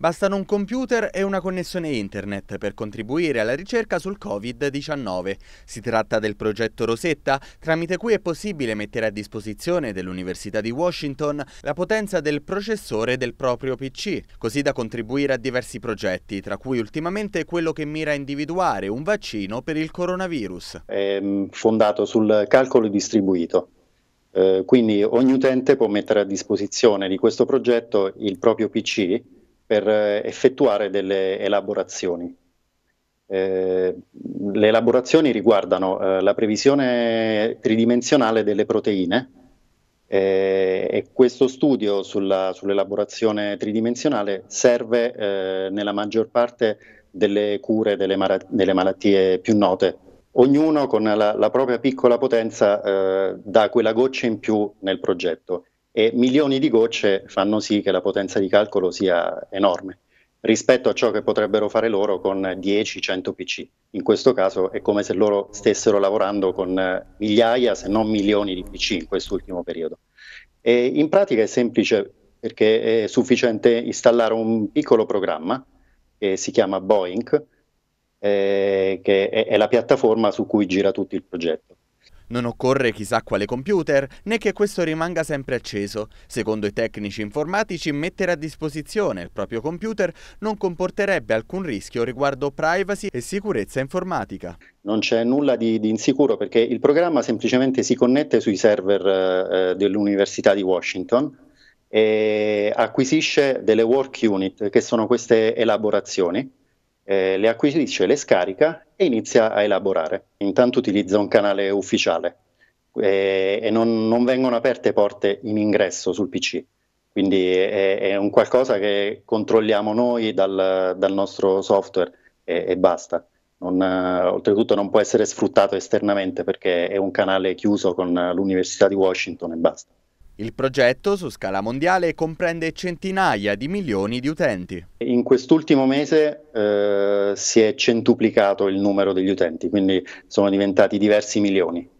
Bastano un computer e una connessione internet per contribuire alla ricerca sul Covid-19. Si tratta del progetto Rosetta, tramite cui è possibile mettere a disposizione dell'Università di Washington la potenza del processore del proprio PC, così da contribuire a diversi progetti, tra cui ultimamente quello che mira a individuare un vaccino per il coronavirus. È mm, fondato sul calcolo distribuito. Eh, quindi ogni utente può mettere a disposizione di questo progetto il proprio PC per eh, effettuare delle elaborazioni. Eh, le elaborazioni riguardano eh, la previsione tridimensionale delle proteine eh, e questo studio sull'elaborazione tridimensionale serve eh, nella maggior parte delle cure delle, delle, malattie più note. Ognuno con la, la propria piccola potenza eh, dà quella goccia in più nel progetto e milioni di gocce fanno sì che la potenza di calcolo sia enorme rispetto a ciò che potrebbero fare loro con 10-100 PC. In questo caso è come se loro stessero lavorando con eh, migliaia, se non milioni di PC in quest'ultimo periodo. E in pratica è semplice perché è sufficiente installare un piccolo programma che si chiama Boeing, eh, che è, è la piattaforma su cui gira tutto il progetto. Non occorre chissà quale computer, né che questo rimanga sempre acceso. Secondo i tecnici informatici, mettere a disposizione il proprio computer non comporterebbe alcun rischio riguardo privacy e sicurezza informatica. Non c'è nulla di, di, insicuro perché il programma semplicemente si connette sui server eh, eh dell'Università di Washington e acquisisce delle work unit, che sono queste elaborazioni eh, le acquisisce, le scarica e inizia a elaborare. Intanto utilizza un canale ufficiale eh, e non, non, vengono aperte porte in ingresso sul PC. Quindi è, è un qualcosa che controlliamo noi dal, dal nostro software e, e basta. Non, eh, oltretutto non può essere sfruttato esternamente perché è un canale chiuso con l'Università di Washington e basta. Il progetto su scala mondiale comprende centinaia di milioni di utenti. In quest'ultimo mese eh, si è centuplicato il numero degli utenti, quindi sono diventati diversi milioni.